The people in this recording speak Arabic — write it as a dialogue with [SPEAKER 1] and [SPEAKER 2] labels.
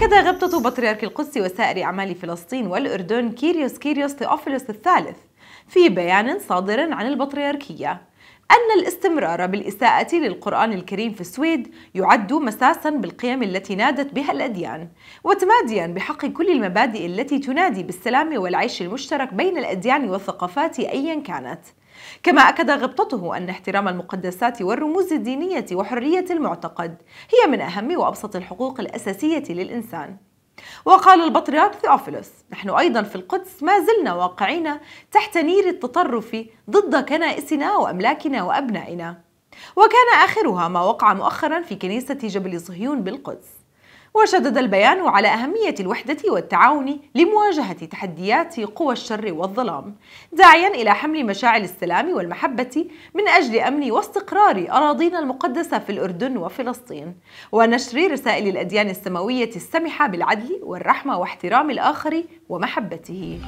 [SPEAKER 1] أكد غبطة بطريرك القدس وسائر أعمال فلسطين والأردن كيريوس كيريوس تيوفيلوس الثالث في بيان صادر عن البطريركية أن الاستمرار بالإساءة للقرآن الكريم في السويد يعد مساسا بالقيم التي نادت بها الأديان وتماديا بحق كل المبادئ التي تنادي بالسلام والعيش المشترك بين الأديان والثقافات أيا كانت كما أكد غبطته أن احترام المقدسات والرموز الدينية وحرية المعتقد هي من أهم وأبسط الحقوق الأساسية للإنسان وقال البطريرك ثيوفيلوس نحن أيضا في القدس ما زلنا واقعين تحت نير التطرف ضد كنائسنا وأملاكنا وأبنائنا وكان آخرها ما وقع مؤخرا في كنيسة جبل صهيون بالقدس وشدد البيان على أهمية الوحدة والتعاون لمواجهة تحديات قوى الشر والظلام، داعيا إلى حمل مشاعر السلام والمحبة من أجل أمن واستقرار أراضينا المقدسة في الأردن وفلسطين، ونشر رسائل الأديان السماوية السمحة بالعدل والرحمة واحترام الآخر ومحبته.